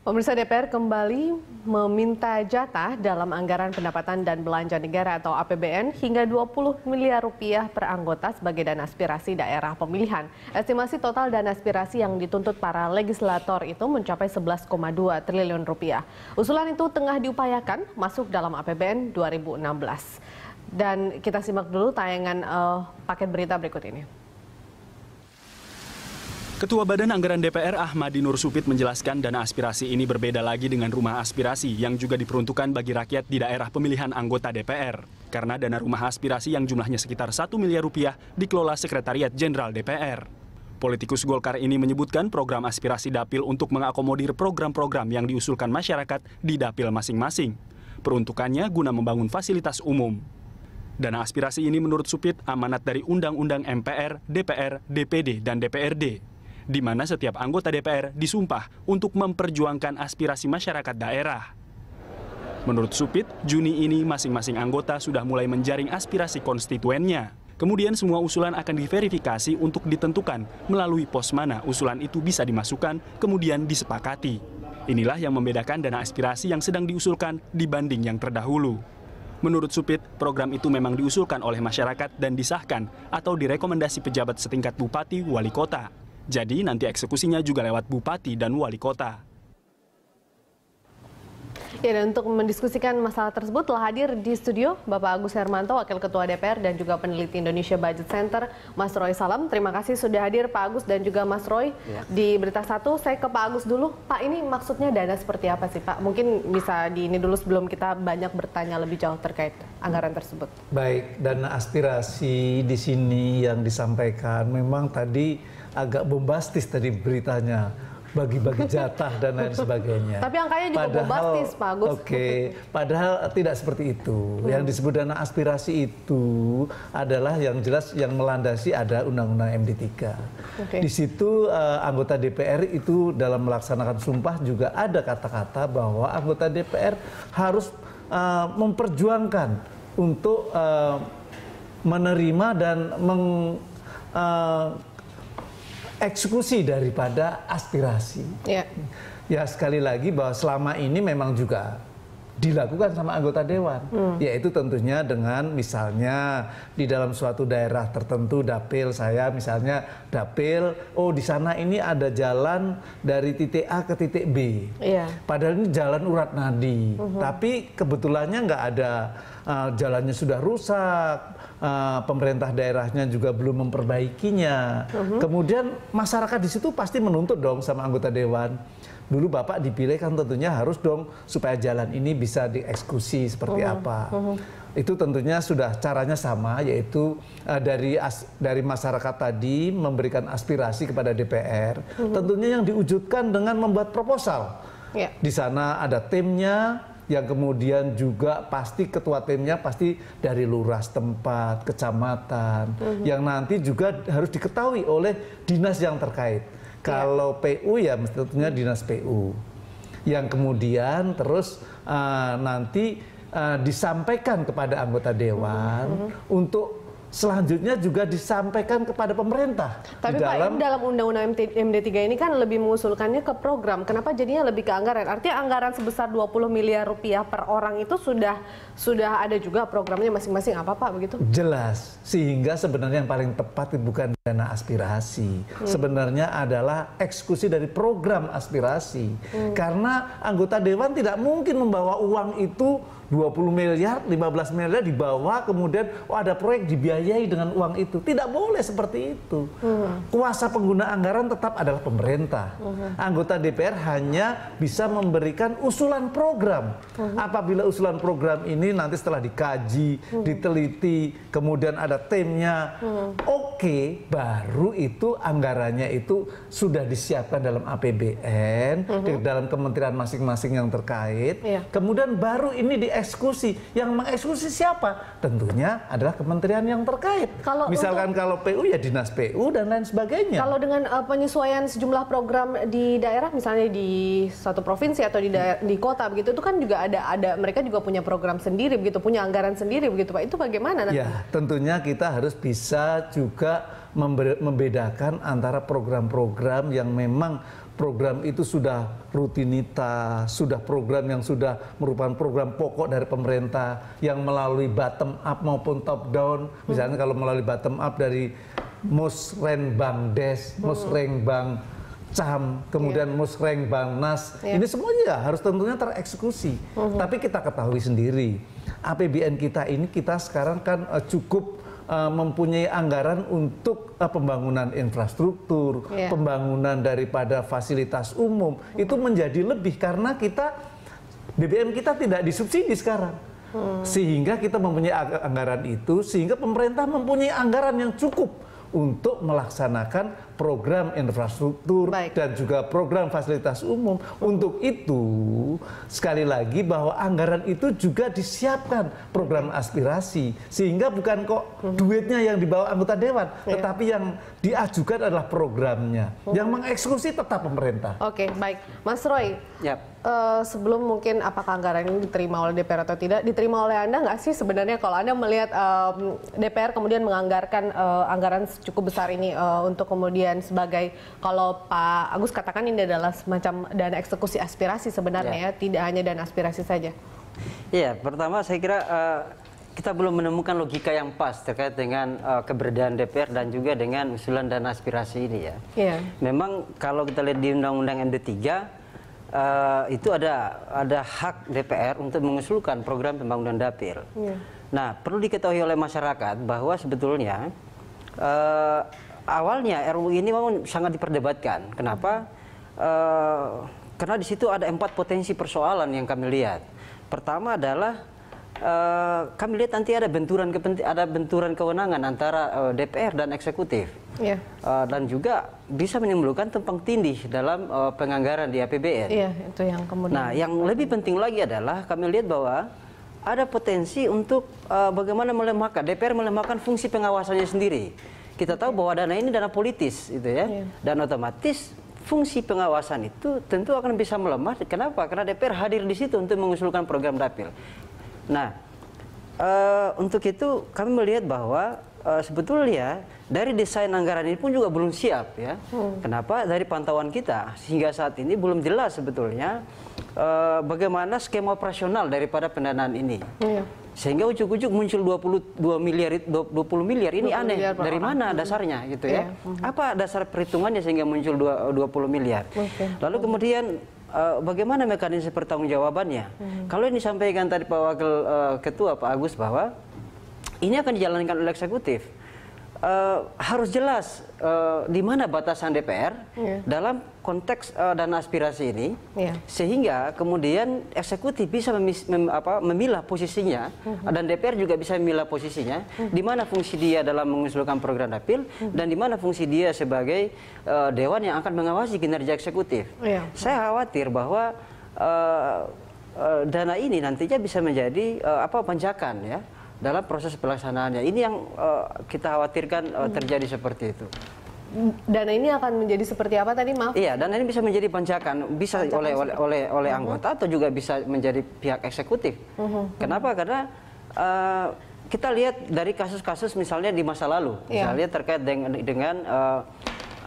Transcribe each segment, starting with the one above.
Pemirsa DPR kembali meminta jatah dalam anggaran pendapatan dan belanja negara atau APBN hingga 20 miliar rupiah per anggota sebagai dana aspirasi daerah pemilihan. Estimasi total dana aspirasi yang dituntut para legislator itu mencapai 11,2 triliun rupiah. Usulan itu tengah diupayakan masuk dalam APBN 2016. Dan kita simak dulu tayangan uh, paket berita berikut ini. Ketua Badan Anggaran DPR Ahmadi Nur Supit menjelaskan dana aspirasi ini berbeda lagi dengan rumah aspirasi yang juga diperuntukkan bagi rakyat di daerah pemilihan anggota DPR. Karena dana rumah aspirasi yang jumlahnya sekitar 1 miliar rupiah dikelola Sekretariat Jenderal DPR. Politikus Golkar ini menyebutkan program aspirasi dapil untuk mengakomodir program-program yang diusulkan masyarakat di dapil masing-masing. Peruntukannya guna membangun fasilitas umum. Dana aspirasi ini menurut Supit amanat dari Undang-Undang MPR, DPR, DPD, dan DPRD di mana setiap anggota DPR disumpah untuk memperjuangkan aspirasi masyarakat daerah. Menurut Supit, Juni ini masing-masing anggota sudah mulai menjaring aspirasi konstituennya. Kemudian semua usulan akan diverifikasi untuk ditentukan melalui pos mana usulan itu bisa dimasukkan, kemudian disepakati. Inilah yang membedakan dana aspirasi yang sedang diusulkan dibanding yang terdahulu. Menurut Supit, program itu memang diusulkan oleh masyarakat dan disahkan atau direkomendasi pejabat setingkat bupati wali kota. Jadi nanti eksekusinya juga lewat bupati dan wali kota. Ya, dan untuk mendiskusikan masalah tersebut telah hadir di studio Bapak Agus Hermanto, Wakil Ketua DPR dan juga peneliti Indonesia Budget Center, Mas Roy Salam. Terima kasih sudah hadir Pak Agus dan juga Mas Roy ya. di Berita Satu. Saya ke Pak Agus dulu. Pak, ini maksudnya dana seperti apa sih Pak? Mungkin bisa di ini dulu sebelum kita banyak bertanya lebih jauh terkait anggaran tersebut. Baik, dana aspirasi di sini yang disampaikan memang tadi agak bombastis tadi beritanya bagi-bagi jatah dan lain sebagainya. Tapi angkanya juga padahal, bombastis, Pak Agus. Oke, okay, padahal tidak seperti itu. Hmm. Yang disebut dana aspirasi itu adalah yang jelas yang melandasi ada Undang-Undang MD3. Okay. Di situ uh, anggota DPR itu dalam melaksanakan sumpah juga ada kata-kata bahwa anggota DPR harus uh, memperjuangkan untuk uh, menerima dan meng uh, eksekusi daripada aspirasi. Ya. ya sekali lagi bahwa selama ini memang juga dilakukan sama anggota dewan, hmm. yaitu tentunya dengan misalnya di dalam suatu daerah tertentu dapil saya misalnya dapil, oh di sana ini ada jalan dari titik A ke titik B, yeah. padahal ini jalan urat nadi, uh hmm. -huh. tapi kebetulannya nggak ada Ah, jalannya sudah rusak, ah, pemerintah daerahnya juga belum memperbaikinya. uh Kemudian masyarakat di situ pasti menuntut dong sama anggota dewan. Dulu Bapak dipilih kan tentunya harus dong supaya jalan ini bisa dieksekusi seperti uh apa. uh Itu tentunya sudah caranya sama yaitu ah, dari as, dari masyarakat tadi memberikan aspirasi kepada DPR. uh Tentunya yang diwujudkan dengan membuat proposal. Yeah. Di sana ada timnya, yang kemudian juga pasti ketua timnya pasti dari lurah tempat, kecamatan, mm-hmm. yang nanti juga harus diketahui oleh dinas yang terkait. Yeah. Kalau PU ya mestinya dinas PU, yang kemudian terus uh, nanti uh, disampaikan kepada anggota dewan mm-hmm. untuk selanjutnya juga disampaikan kepada pemerintah. Tapi di dalam, Pak, dalam undang-undang MD3 ini kan lebih mengusulkannya ke program. Kenapa jadinya lebih ke anggaran? Artinya anggaran sebesar 20 miliar rupiah per orang itu sudah sudah ada juga programnya masing-masing apa Pak begitu? Jelas. Sehingga sebenarnya yang paling tepat bukan dana aspirasi. Hmm. Sebenarnya adalah eksekusi dari program aspirasi. Hmm. Karena anggota dewan tidak mungkin membawa uang itu 20 miliar, 15 miliar dibawa kemudian oh ada proyek dibiayai dengan uang itu. Tidak boleh seperti itu. Hmm. Kuasa pengguna anggaran tetap adalah pemerintah. Hmm. Anggota DPR hanya bisa memberikan usulan program. Hmm. Apabila usulan program ini nanti setelah dikaji, hmm. diteliti, kemudian ada timnya, hmm. oke, okay, baru itu anggarannya itu sudah disiapkan dalam APBN, hmm. di dalam kementerian masing-masing yang terkait. Yeah. Kemudian baru ini di eksekusi. Yang mengeksekusi siapa? Tentunya adalah kementerian yang terkait. Kalau misalkan untuk, kalau PU ya dinas PU dan lain sebagainya. Kalau dengan uh, penyesuaian sejumlah program di daerah misalnya di satu provinsi atau di hmm. daer- di kota begitu itu kan juga ada ada mereka juga punya program sendiri begitu, punya anggaran sendiri begitu Pak. Itu bagaimana? Nanti? Ya, tentunya kita harus bisa juga membedakan antara program-program yang memang program itu sudah rutinitas, sudah program yang sudah merupakan program pokok dari pemerintah yang melalui bottom up maupun top down. Misalnya hmm. kalau melalui bottom up dari Musrenbangdes, hmm. Musrenbang Cam, kemudian yeah. Musrenbang Nas. Yeah. Ini semuanya ya harus tentunya tereksekusi. Hmm. Tapi kita ketahui sendiri, APBN kita ini kita sekarang kan eh, cukup uh, mempunyai anggaran untuk uh, pembangunan infrastruktur, yeah. pembangunan daripada fasilitas umum hmm. itu menjadi lebih karena kita BBM kita tidak disubsidi sekarang. Hmm. Sehingga kita mempunyai anggaran itu sehingga pemerintah mempunyai anggaran yang cukup untuk melaksanakan program infrastruktur Baik. dan juga program fasilitas umum. Untuk itu, sekali lagi bahwa anggaran itu juga disiapkan program aspirasi sehingga bukan kok mhm. duitnya yang dibawa anggota dewan, iya. tetapi yang diajukan adalah programnya. Oh. Yang mengeksekusi tetap pemerintah. Oke, baik. Mas Roy. Yep ya uh, sebelum mungkin apakah anggaran ini diterima oleh DPR atau tidak, diterima oleh Anda nggak sih sebenarnya kalau Anda melihat um, DPR kemudian menganggarkan uh, anggaran cukup besar ini uh, untuk kemudian sebagai kalau Pak Agus katakan ini adalah semacam dana eksekusi aspirasi sebenarnya yeah. ya, tidak hanya dana aspirasi saja. Iya, pertama saya kira uh, kita belum menemukan logika yang pas terkait dengan uh, keberadaan DPR dan juga dengan usulan dan aspirasi ini ya. Yeah. Memang kalau kita lihat di Undang-Undang MD 3 uh, itu ada ada hak DPR untuk mengusulkan program pembangunan dapil. Yeah. Nah, perlu diketahui oleh masyarakat bahwa sebetulnya uh, awalnya RUU ini memang sangat diperdebatkan. Kenapa? Uh, karena di situ ada empat potensi persoalan yang kami lihat. Pertama adalah Eh, kami lihat nanti ada benturan ada benturan kewenangan antara uh, eh, DPR dan eksekutif yeah. Iya. uh, dan juga bisa menimbulkan tempang tindih dalam uh, penganggaran di APBN. yeah, itu yang kemudian. Nah, yang lebih penting lagi adalah kami lihat bahwa ada potensi untuk uh, bagaimana melemahkan DPR melemahkan fungsi pengawasannya sendiri. Kita tahu bahwa dana ini dana politis itu ya. Yeah. Dan otomatis fungsi pengawasan itu tentu akan bisa melemah. Kenapa? Karena DPR hadir di situ untuk mengusulkan program dapil. Nah, e, untuk itu kami melihat bahwa e, sebetulnya dari desain anggaran ini pun juga belum siap ya. Hmm. Kenapa? Dari pantauan kita sehingga saat ini belum jelas sebetulnya e, bagaimana skema operasional daripada pendanaan ini. Hmm. Sehingga ujuk-ujuk muncul 22 miliar 20 miliar ini 20 aneh miliar dari mana hmm. dasarnya gitu ya. Iya. Hmm. Apa dasar perhitungannya sehingga muncul 20 miliar? Okay. Lalu kemudian uh, bagaimana mekanisme pertanggungjawabannya? Hmm. Kalau yang disampaikan tadi Pak Wakil uh, Ketua Pak Agus bahwa ini akan dijalankan oleh eksekutif uh, harus jelas uh, di mana batasan DPR yeah. dalam konteks uh, eh, dan aspirasi ini, yeah. sehingga kemudian eksekutif bisa memis, mem, apa, memilah posisinya mm-hmm. dan DPR juga bisa memilah posisinya, mm-hmm. di mana fungsi dia dalam mengusulkan program dapil mm-hmm. dan di mana fungsi dia sebagai uh, dewan yang akan mengawasi kinerja eksekutif. Yeah. Saya khawatir bahwa uh, dana ini nantinya bisa menjadi uh, apa penjakan ya dalam proses pelaksanaannya. Ini yang uh, kita khawatirkan uh, terjadi hmm. seperti itu. Dana ini akan menjadi seperti apa tadi, maaf? Iya, dana ini bisa menjadi pancakan bisa oleh oleh oleh, oleh uh hmm. -huh. anggota atau juga bisa menjadi pihak eksekutif. Uh hmm, -huh. Kenapa? Karena uh, kita lihat dari kasus-kasus misalnya di masa lalu, yeah. misalnya terkait dengan, dengan uh,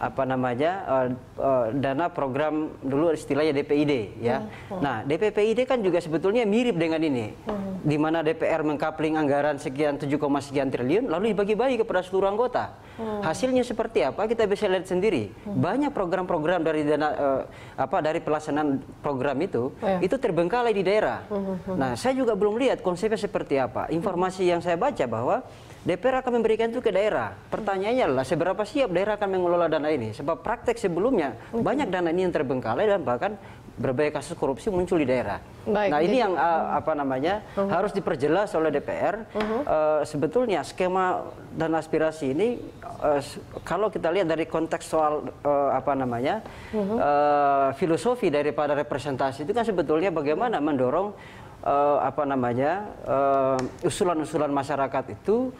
apa namanya uh, uh, dana program dulu istilahnya DPID ya. Hmm. Nah DPPID kan juga sebetulnya mirip dengan ini, hmm. di mana DPR mengkapling anggaran sekian tujuh koma sekian triliun lalu dibagi-bagi kepada seluruh anggota. Hmm. Hasilnya seperti apa kita bisa lihat sendiri. Hmm. Banyak program-program dari dana uh, apa dari pelaksanaan program itu itu terbengkalai di daerah. Hmm, hmm, hmm. Nah saya juga belum lihat konsepnya seperti apa. Informasi hmm. yang saya baca bahwa DPR akan memberikan itu ke daerah. Pertanyaannya adalah seberapa siap daerah akan mengelola dana ini? Sebab praktek sebelumnya Mungkin. banyak dana ini yang terbengkalai dan bahkan berbagai kasus korupsi muncul di daerah. Baik, nah ini yang uh, apa namanya uh -huh. harus diperjelas oleh DPR. Uh -huh. uh, sebetulnya skema dan aspirasi ini uh, kalau kita lihat dari konteks soal uh, apa namanya uh -huh. uh, filosofi daripada representasi itu kan sebetulnya bagaimana mendorong uh, apa namanya eh, usulan-usulan uh, masyarakat itu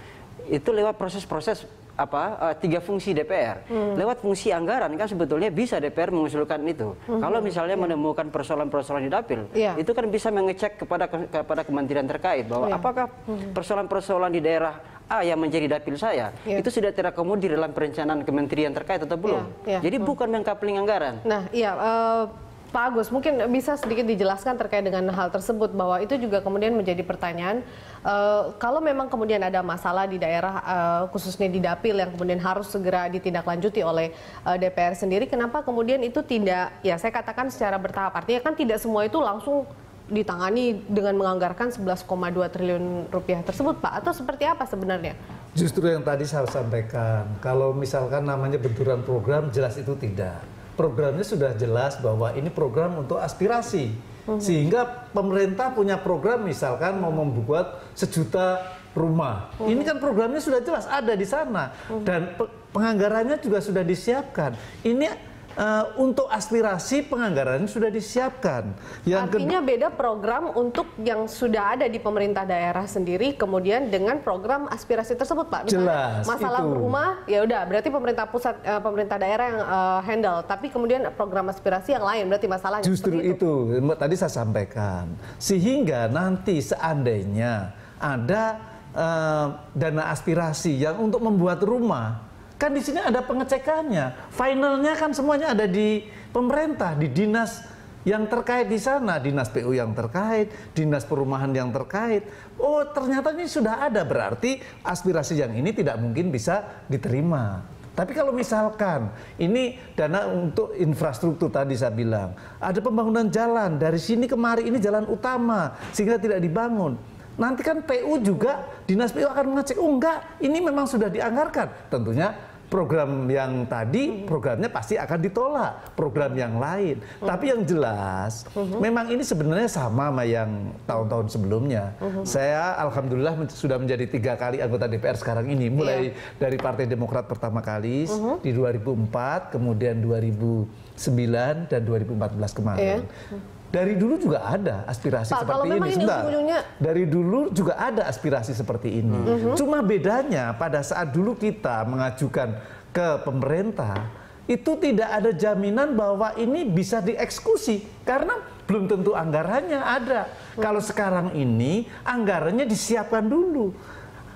itu lewat proses-proses apa uh, tiga fungsi DPR hmm. lewat fungsi anggaran kan sebetulnya bisa DPR mengusulkan itu hmm. kalau misalnya yeah. menemukan persoalan-persoalan di dapil yeah. itu kan bisa mengecek kepada kepada kementerian terkait bahwa yeah. apakah hmm. persoalan-persoalan di daerah A yang menjadi dapil saya yeah. itu sudah terakomodir dalam perencanaan kementerian terkait atau belum yeah. Yeah. jadi hmm. bukan mengkapling anggaran nah iya uh Pak Agus, mungkin bisa sedikit dijelaskan terkait dengan hal tersebut bahwa itu juga kemudian menjadi pertanyaan E, kalau memang kemudian ada masalah di daerah e, khususnya di dapil yang kemudian harus segera ditindaklanjuti oleh e, eh, DPR sendiri, kenapa kemudian itu tidak ya saya katakan secara bertahap artinya kan tidak semua itu langsung ditangani dengan menganggarkan 11,2 triliun rupiah tersebut Pak atau seperti apa sebenarnya? Justru yang tadi saya sampaikan, kalau misalkan namanya benturan program jelas itu tidak programnya sudah jelas bahwa ini program untuk aspirasi. Mhm. Sehingga pemerintah punya program misalkan mau membuat sejuta rumah. Mhm. Ini kan programnya sudah jelas ada di sana mhm. dan penganggarannya juga sudah disiapkan. Ini uh, untuk aspirasi penganggaran sudah disiapkan. Yang Artinya beda program untuk yang sudah ada di pemerintah daerah sendiri, kemudian dengan program aspirasi tersebut, Pak. Misalnya Jelas. Masalah itu. rumah, ya udah, berarti pemerintah pusat, uh, pemerintah daerah yang uh, handle. Tapi kemudian program aspirasi yang lain, berarti masalahnya. Justru itu. itu, tadi saya sampaikan. Sehingga nanti seandainya ada uh, dana aspirasi yang untuk membuat rumah Kan di sini ada pengecekannya. Finalnya kan semuanya ada di pemerintah, di dinas yang terkait di sana, dinas PU yang terkait, dinas perumahan yang terkait. Oh, ternyata ini sudah ada berarti aspirasi yang ini tidak mungkin bisa diterima. Tapi kalau misalkan ini dana untuk infrastruktur tadi saya bilang, ada pembangunan jalan dari sini kemari ini jalan utama sehingga tidak dibangun. Nanti kan PU juga dinas PU akan mengecek, oh enggak, ini memang sudah dianggarkan. Tentunya program yang tadi programnya pasti akan ditolak program yang lain. Hmm. Tapi yang jelas hmm. memang ini sebenarnya sama sama yang tahun-tahun sebelumnya. Hmm. Saya alhamdulillah men sudah menjadi tiga kali anggota DPR sekarang ini. Mulai yeah. dari Partai Demokrat pertama kali hmm. di 2004, kemudian 2009 dan 2014 kemarin. Yeah. Dari dulu juga ada aspirasi Pak, seperti ini. Sebentar. Ujungnya... Dari dulu juga ada aspirasi seperti ini. Mm -hmm. Cuma bedanya pada saat dulu kita mengajukan ke pemerintah itu tidak ada jaminan bahwa ini bisa dieksekusi karena belum tentu anggarannya ada. Hmm. Kalau sekarang ini anggarannya disiapkan dulu.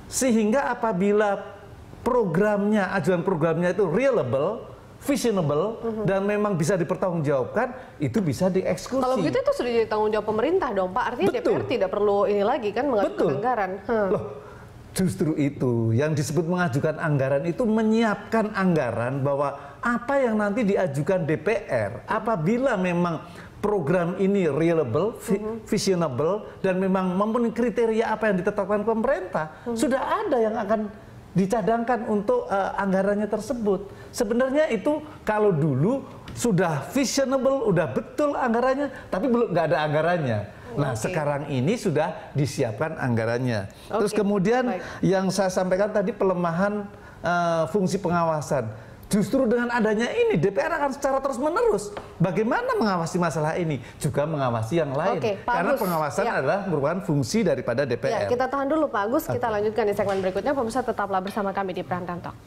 Sehingga apabila programnya, ajuan programnya itu realable visionable mm -hmm. dan memang bisa dipertanggungjawabkan itu bisa dieksekusi. Kalau begitu itu sudah jadi tanggung jawab pemerintah dong Pak. Artinya Betul. DPR tidak perlu ini lagi kan mengajukan anggaran. Hmm. Loh, justru itu yang disebut mengajukan anggaran itu menyiapkan anggaran bahwa apa yang nanti diajukan DPR apabila memang program ini reliable, vi mm-hmm. visionable, dan memang memenuhi kriteria apa yang ditetapkan pemerintah, mm-hmm. sudah ada yang akan dicadangkan untuk uh, anggarannya tersebut. Sebenarnya itu kalau dulu sudah fashionable, udah betul anggarannya, tapi belum nggak ada anggarannya. Nah, okay. sekarang ini sudah disiapkan anggarannya. Okay. Terus kemudian Baik. yang saya sampaikan tadi pelemahan uh, fungsi pengawasan Justru dengan adanya ini DPR akan secara terus menerus bagaimana mengawasi masalah ini juga mengawasi yang lain Oke, Pak karena Agus, pengawasan ya. adalah merupakan fungsi daripada DPR. Ya, kita tahan dulu Pak Agus, kita lanjutkan di segmen berikutnya pemirsa tetaplah bersama kami di Prime Talk.